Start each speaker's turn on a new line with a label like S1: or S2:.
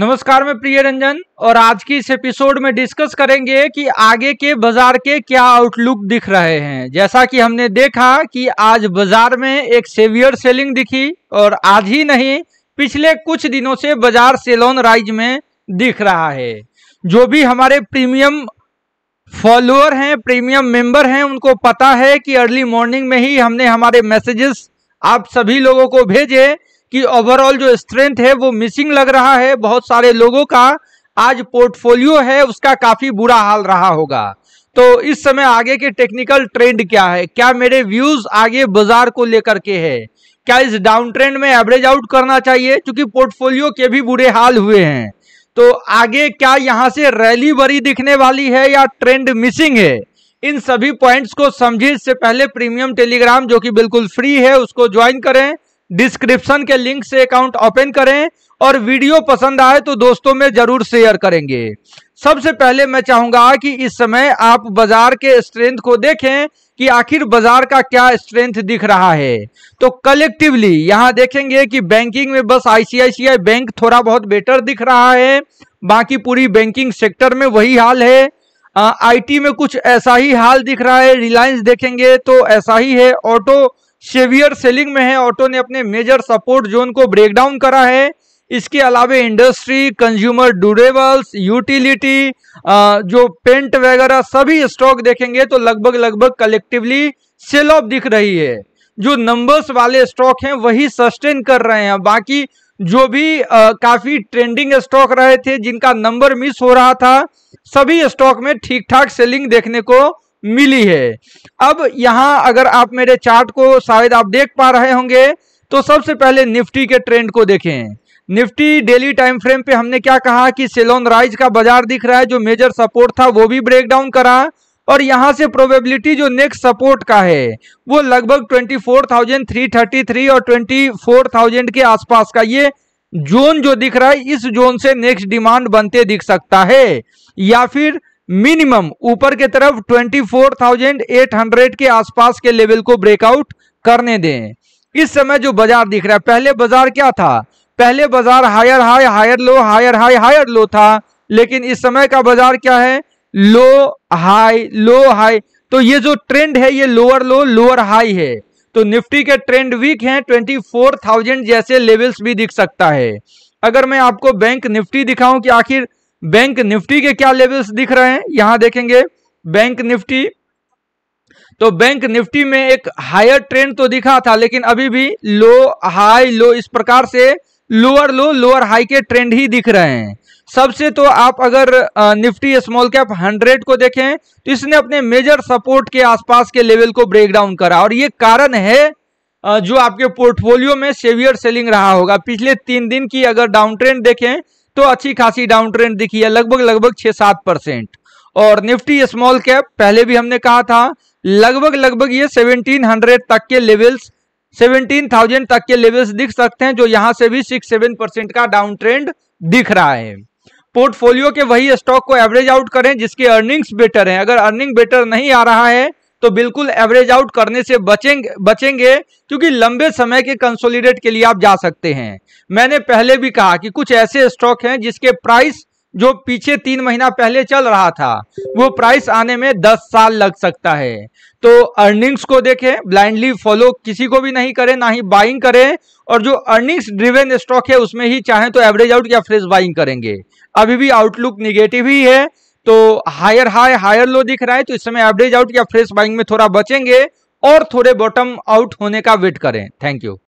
S1: नमस्कार मैं प्रिय रंजन और आज की इस एपिसोड में डिस्कस करेंगे कि आगे के बाजार के क्या आउटलुक दिख रहे हैं जैसा कि हमने देखा कि आज बाजार में एक सेवियर सेलिंग दिखी और आज ही नहीं पिछले कुछ दिनों से बाजार सेलोन राइज में दिख रहा है जो भी हमारे प्रीमियम फॉलोअर हैं प्रीमियम मेंबर हैं उनको पता है कि अर्ली मॉर्निंग में ही हमने हमारे मैसेजेस आप सभी लोगों को भेजे कि ओवरऑल जो स्ट्रेंथ है वो मिसिंग लग रहा है बहुत सारे लोगों का आज पोर्टफोलियो है उसका काफी बुरा हाल रहा होगा तो इस समय आगे के टेक्निकल ट्रेंड क्या है क्या मेरे व्यूज आगे बाजार को लेकर के है क्या इस डाउन ट्रेंड में एवरेज आउट करना चाहिए क्योंकि पोर्टफोलियो के भी बुरे हाल हुए हैं तो आगे क्या यहाँ से रैली बड़ी दिखने वाली है या ट्रेंड मिसिंग है इन सभी पॉइंट्स को समझे इससे पहले प्रीमियम टेलीग्राम जो कि बिल्कुल फ्री है उसको ज्वाइन करें डिस्क्रिप्शन के लिंक से अकाउंट ओपन करें और वीडियो पसंद आए तो दोस्तों में जरूर शेयर करेंगे सबसे पहले मैं चाहूंगा कि इस समय आप बाजार के स्ट्रेंथ को देखें कि आखिर बाजार का क्या स्ट्रेंथ दिख रहा है तो कलेक्टिवली यहां देखेंगे कि बैंकिंग में बस आईसीआईसीआई बैंक थोड़ा बहुत बेटर दिख रहा है बाकी पूरी बैंकिंग सेक्टर में वही हाल है आईटी में कुछ ऐसा ही हाल दिख रहा है रिलायंस देखेंगे तो ऐसा ही है ऑटो शेवियर सेलिंग में है ऑटो ने अपने मेजर सपोर्ट जोन को ब्रेकडाउन करा है इसके अलावा इंडस्ट्री कंज्यूमर ड्यूरेबल्स यूटिलिटी जो पेंट वगैरह सभी स्टॉक देखेंगे तो लगभग लगभग कलेक्टिवली सेल ऑफ दिख रही है जो नंबर्स वाले स्टॉक हैं वही सस्टेन कर रहे हैं बाकी जो भी आ, काफी ट्रेंडिंग स्टॉक रहे थे जिनका नंबर मिस हो रहा था सभी स्टॉक में ठीक ठाक सेलिंग देखने को मिली है अब यहाँ अगर आप मेरे चार्ट को शायद आप देख पा रहे होंगे तो सबसे पहले निफ्टी के ट्रेंड को देखें निफ्टी डेली टाइम फ्रेम पे हमने क्या कहा कि सेलोन राइज का बाजार दिख रहा है जो मेजर सपोर्ट था वो भी ब्रेक डाउन करा और यहाँ से प्रोबेबिलिटी जो नेक्स्ट सपोर्ट का है वो लगभग 24,333 और 24,000 के आसपास का ये जोन जो दिख रहा है इस जोन से नेक्स्ट डिमांड बनते दिख सकता है या फिर मिनिमम ऊपर के तरफ 24,800 के आसपास के लेवल को ब्रेकआउट करने दें इस समय जो बाजार दिख रहा है पहले बाजार क्या था पहले बाजार higher high higher low higher high higher low था लेकिन इस समय का बाजार क्या है लो हाई लो हाई तो ये जो ट्रेंड है ये लोअर लो लोअर हाई है तो निफ्टी के ट्रेंड वीक हैं 24,000 जैसे लेवल्स भी दिख सकता है अगर मैं आपको बैंक निफ्टी दिखाऊं कि आखिर बैंक निफ्टी के क्या लेवल्स दिख रहे हैं यहां देखेंगे बैंक निफ्टी तो बैंक निफ्टी में एक हायर ट्रेंड तो दिखा था लेकिन अभी भी लो हाई लो इस प्रकार से लोअर लो लोअर हाई के ट्रेंड ही दिख रहे हैं सबसे तो आप अगर निफ्टी स्मॉल कैप 100 को देखें तो इसने अपने मेजर सपोर्ट के आसपास के लेवल को ब्रेक डाउन करा और ये कारण है जो आपके पोर्टफोलियो में सेवियर सेलिंग रहा होगा पिछले तीन दिन की अगर डाउन ट्रेंड देखें तो अच्छी खासी डाउन ट्रेंड दिखी है लगभग लगभग छह सात परसेंट और निफ्टी स्मॉल कैप पहले भी हमने कहा था लगभग लगभग ये 1700 तक के लेवल्स 17,000 तक के लेवल्स दिख सकते हैं जो यहां से भी सिक्स सेवन परसेंट का डाउन ट्रेंड दिख रहा है पोर्टफोलियो के वही स्टॉक को एवरेज आउट करें जिसके अर्निंग्स बेटर हैं अगर अर्निंग बेटर नहीं आ रहा है तो बिल्कुल एवरेज आउट करने से बचेंगे बचेंगे क्योंकि लंबे समय के कंसोलिडेट के लिए आप जा सकते हैं मैंने पहले भी कहा कि कुछ ऐसे स्टॉक हैं जिसके प्राइस जो पीछे तीन महीना पहले चल रहा था वो प्राइस आने में दस साल लग सकता है तो अर्निंग्स को देखें ब्लाइंडली फॉलो किसी को भी नहीं करें ना ही बाइंग करें और जो अर्निंग्स ड्रिवेन स्टॉक है उसमें ही चाहें तो एवरेज आउट या फ्रेश बाइंग करेंगे अभी भी आउटलुक निगेटिव ही है तो हायर हाई हायर लो दिख रहा है तो इस समय एवरेज आउट या फ्रेश बाइंग में थोड़ा बचेंगे और थोड़े बॉटम आउट होने का वेट करें थैंक यू